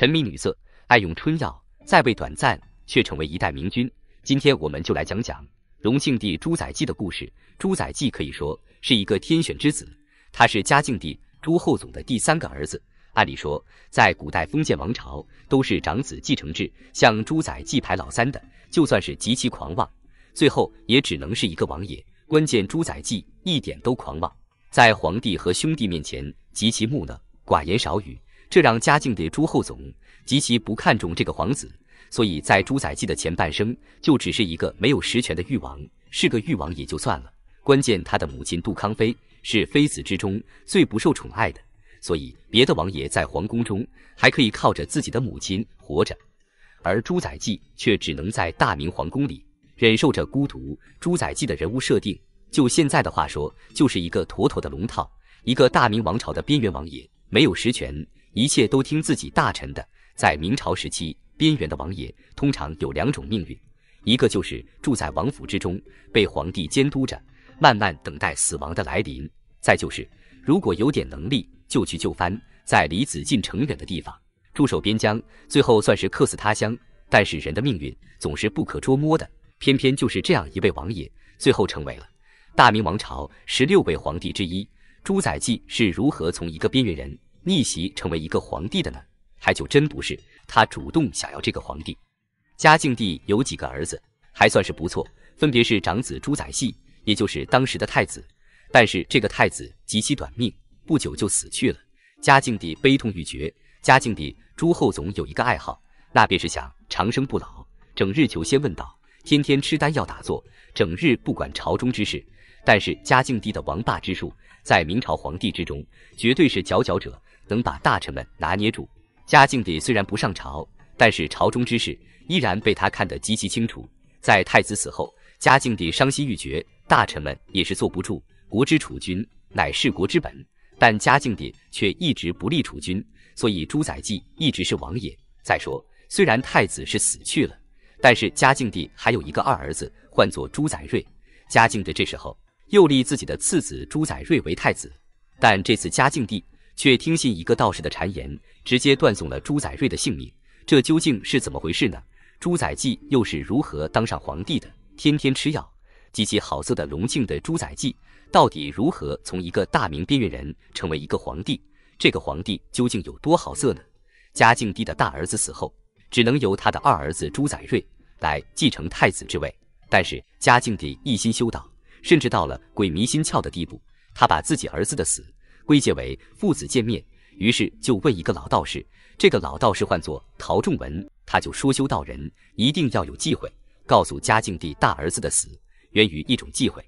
沉迷女色，爱用春药，再被短暂却成为一代明君。今天我们就来讲讲隆庆帝朱载基的故事。朱载基可以说是一个天选之子，他是嘉靖帝朱厚熜的第三个儿子。按理说，在古代封建王朝都是长子继承制，像朱载基排老三的，就算是极其狂妄，最后也只能是一个王爷。关键朱载基一点都狂妄，在皇帝和兄弟面前极其木讷，寡言少语。这让嘉靖的朱厚熜极其不看重这个皇子，所以在朱载基的前半生就只是一个没有实权的誉王，是个誉王也就算了，关键他的母亲杜康妃是妃子之中最不受宠爱的，所以别的王爷在皇宫中还可以靠着自己的母亲活着，而朱载基却只能在大明皇宫里忍受着孤独。朱载基的人物设定，就现在的话说，就是一个妥妥的龙套，一个大明王朝的边缘王爷，没有实权。一切都听自己大臣的。在明朝时期，边缘的王爷通常有两种命运：一个就是住在王府之中，被皇帝监督着，慢慢等待死亡的来临；再就是如果有点能力，就去就藩，在离紫禁城远的地方驻守边疆，最后算是客死他乡。但是人的命运总是不可捉摸的，偏偏就是这样一位王爷，最后成为了大明王朝十六位皇帝之一——朱载基是如何从一个边缘人？逆袭成为一个皇帝的呢，还就真不是他主动想要这个皇帝。嘉靖帝有几个儿子，还算是不错，分别是长子朱载锡，也就是当时的太子。但是这个太子极其短命，不久就死去了。嘉靖帝悲痛欲绝。嘉靖帝朱厚总有一个爱好，那便是想长生不老，整日求仙问道，天天吃丹药打坐，整日不管朝中之事。但是嘉靖帝的王霸之术，在明朝皇帝之中，绝对是佼佼者。能把大臣们拿捏住。嘉靖帝虽然不上朝，但是朝中之事依然被他看得极其清楚。在太子死后，嘉靖帝伤心欲绝，大臣们也是坐不住。国之储君乃是国之本，但嘉靖帝却一直不立储君，所以朱载基一直是王爷。再说，虽然太子是死去了，但是嘉靖帝还有一个二儿子，唤作朱载瑞。嘉靖帝这时候又立自己的次子朱载瑞为太子，但这次嘉靖帝。却听信一个道士的谗言，直接断送了朱载瑞的性命。这究竟是怎么回事呢？朱载坵又是如何当上皇帝的？天天吃药、极其好色的隆庆的朱载坵，到底如何从一个大明边缘人成为一个皇帝？这个皇帝究竟有多好色呢？嘉靖帝的大儿子死后，只能由他的二儿子朱载瑞来继承太子之位。但是嘉靖帝一心修道，甚至到了鬼迷心窍的地步，他把自己儿子的死。归结为父子见面，于是就问一个老道士。这个老道士唤作陶仲文，他就说：“修道人一定要有忌讳，告诉嘉靖帝大儿子的死源于一种忌讳。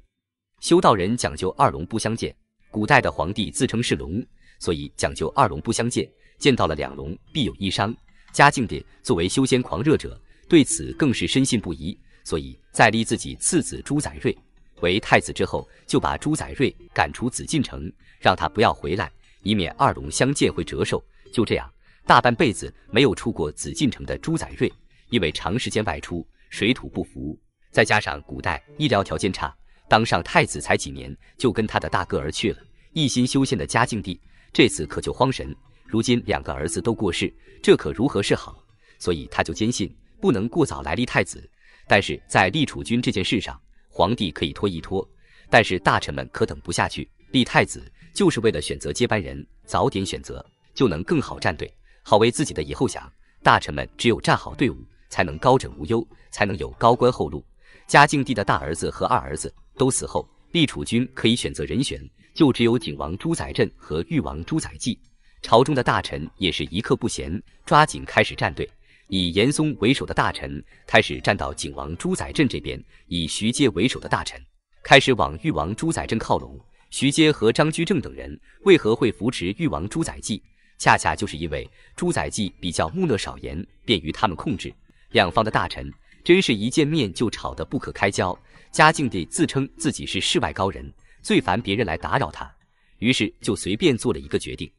修道人讲究二龙不相见，古代的皇帝自称是龙，所以讲究二龙不相见，见到了两龙必有一伤。嘉靖帝作为修仙狂热者，对此更是深信不疑，所以再立自己次子朱载瑞。”为太子之后，就把朱载瑞赶出紫禁城，让他不要回来，以免二龙相见会折寿。就这样，大半辈子没有出过紫禁城的朱载瑞，因为长时间外出，水土不服，再加上古代医疗条件差，当上太子才几年，就跟他的大哥儿去了。一心修仙的嘉靖帝这次可就慌神，如今两个儿子都过世，这可如何是好？所以他就坚信不能过早来立太子，但是在立储君这件事上。皇帝可以拖一拖，但是大臣们可等不下去。立太子就是为了选择接班人，早点选择就能更好站队，好为自己的以后想。大臣们只有站好队伍，才能高枕无忧，才能有高官厚禄。嘉靖帝的大儿子和二儿子都死后，立储君可以选择人选，就只有景王朱载镇和裕王朱载济。朝中的大臣也是一刻不闲，抓紧开始站队。以严嵩为首的大臣开始站到景王朱载镇这边，以徐阶为首的大臣开始往誉王朱载镇靠拢。徐阶和张居正等人为何会扶持誉王朱载技？恰恰就是因为朱载技比较木讷少言，便于他们控制。两方的大臣真是一见面就吵得不可开交。嘉靖帝自称自己是世外高人，最烦别人来打扰他，于是就随便做了一个决定，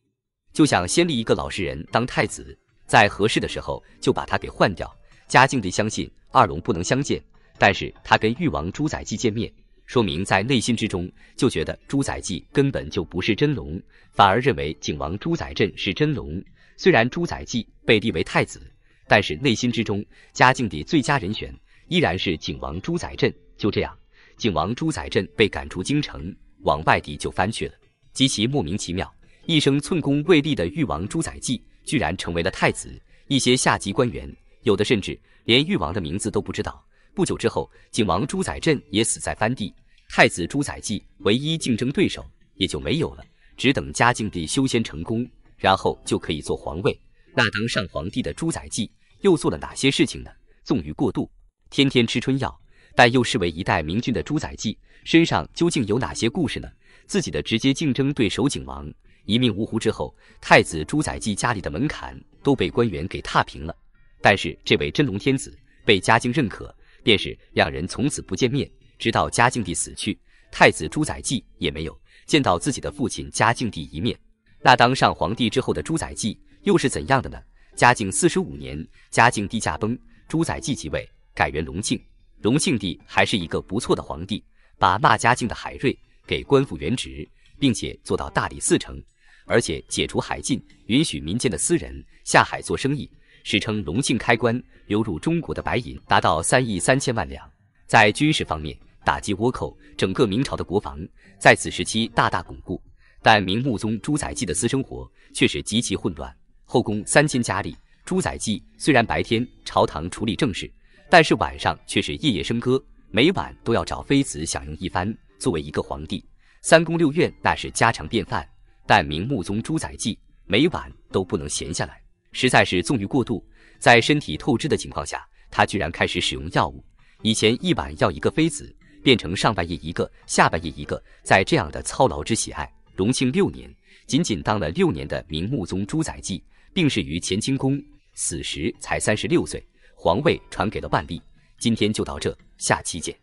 就想先立一个老实人当太子。在合适的时候就把他给换掉。嘉靖帝相信二龙不能相见，但是他跟誉王朱载基见面，说明在内心之中就觉得朱载基根本就不是真龙，反而认为景王朱载震是真龙。虽然朱载基被立为太子，但是内心之中，嘉靖帝最佳人选依然是景王朱载震。就这样，景王朱载震被赶出京城，往外地就翻去了。极其莫名其妙，一生寸功未立的誉王朱载基。居然成为了太子，一些下级官员有的甚至连誉王的名字都不知道。不久之后，景王朱载镇也死在藩地，太子朱载纪唯一竞争对手也就没有了，只等嘉靖帝修仙成功，然后就可以做皇位。那当上皇帝的朱载纪又做了哪些事情呢？纵欲过度，天天吃春药，但又视为一代明君的朱载纪身上究竟有哪些故事呢？自己的直接竞争对手景王。一命呜呼之后，太子朱载基家里的门槛都被官员给踏平了。但是这位真龙天子被嘉靖认可，便是两人从此不见面，直到嘉靖帝死去，太子朱载基也没有见到自己的父亲嘉靖帝一面。那当上皇帝之后的朱载基又是怎样的呢？嘉靖四十五年，嘉靖帝驾崩，朱载基即位，改元隆庆。隆庆帝还是一个不错的皇帝，把骂嘉靖的海瑞给官复原职，并且做到大理寺丞。而且解除海禁，允许民间的私人下海做生意，史称隆庆开关。流入中国的白银达到三亿三千万两。在军事方面，打击倭寇，整个明朝的国防在此时期大大巩固。但明穆宗朱载基的私生活却是极其混乱。后宫三千佳丽，朱载基虽然白天朝堂处理政事，但是晚上却是夜夜笙歌，每晚都要找妃子享用一番。作为一个皇帝，三宫六院那是家常便饭。但明穆宗朱载基每晚都不能闲下来，实在是纵欲过度，在身体透支的情况下，他居然开始使用药物。以前一晚要一个妃子，变成上半夜一个，下半夜一个，在这样的操劳之喜爱。隆庆六年，仅仅当了六年的明穆宗朱载基病逝于乾清宫，死时才三十六岁，皇位传给了万历。今天就到这，下期见。